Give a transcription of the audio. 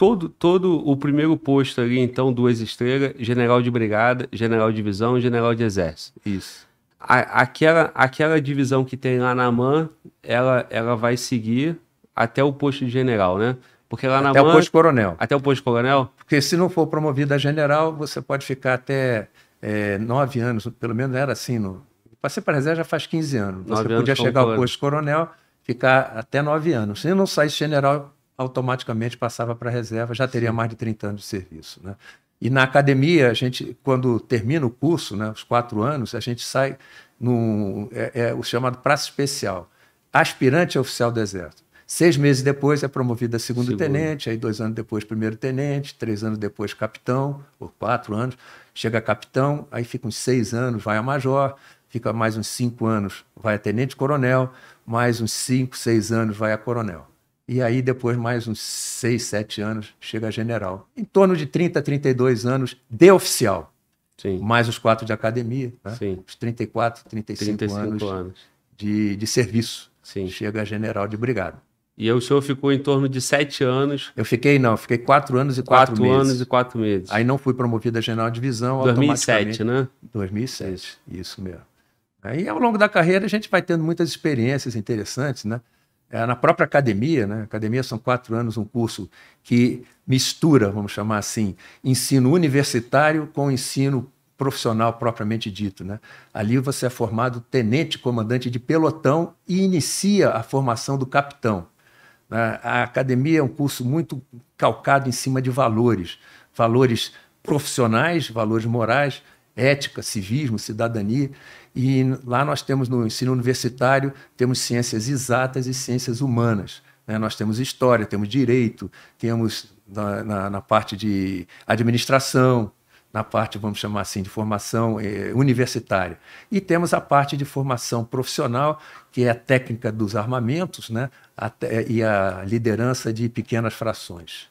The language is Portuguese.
todo, todo o primeiro posto ali, então, duas estrelas, general de brigada, general de divisão, general de exército. Isso. A, aquela, aquela divisão que tem lá na MAN, ela, ela vai seguir até o posto de general, né? Porque lá na até MAN, o posto coronel. Até o posto coronel? Porque se não for promovido a general, você pode ficar até é, nove anos, pelo menos era assim. No... Passei para a reserva já faz 15 anos. Você podia chegar ao posto coronel, ficar até nove anos. Se não saísse general, automaticamente passava para a reserva, já teria Sim. mais de 30 anos de serviço. Né? E na academia, a gente, quando termina o curso, né, os quatro anos, a gente sai no é, é o chamado praça especial, aspirante a oficial do Exército. Seis meses depois é promovido a segundo, segundo, tenente, aí dois anos depois primeiro tenente, três anos depois capitão, ou quatro anos, chega a capitão, aí fica uns seis anos, vai a major, fica mais uns cinco anos, vai a tenente coronel, mais uns cinco, seis anos, vai a coronel. E aí, depois, mais uns 6, 7 anos, chega a general. Em torno de 30, 32 anos de oficial. Sim. Mais os quatro de academia, né? Sim. os 34, 35, 35 anos, anos. De, de serviço. Sim. Chega a general de brigada. E o senhor ficou em torno de 7 anos. Eu fiquei, não, fiquei 4 anos e 4 meses. 4 anos e 4 meses. Aí não fui promovido a general de divisão 2007, né? 2007, isso mesmo. Aí ao longo da carreira a gente vai tendo muitas experiências interessantes, né? é, na própria academia, né? academia são quatro anos, um curso que mistura, vamos chamar assim, ensino universitário com ensino profissional propriamente dito. Né? Ali você é formado tenente comandante de pelotão e inicia a formação do capitão. Né? A academia é um curso muito calcado em cima de valores, valores profissionais, valores morais ética, civismo, cidadania. E lá nós temos no ensino universitário, temos ciências exatas e ciências humanas. Né? Nós temos história, temos direito, temos na, na, na, parte de administração, na parte, vamos chamar assim, de formação eh, universitária. E temos a parte de formação profissional, que é a técnica dos armamentos né? e a liderança de pequenas frações.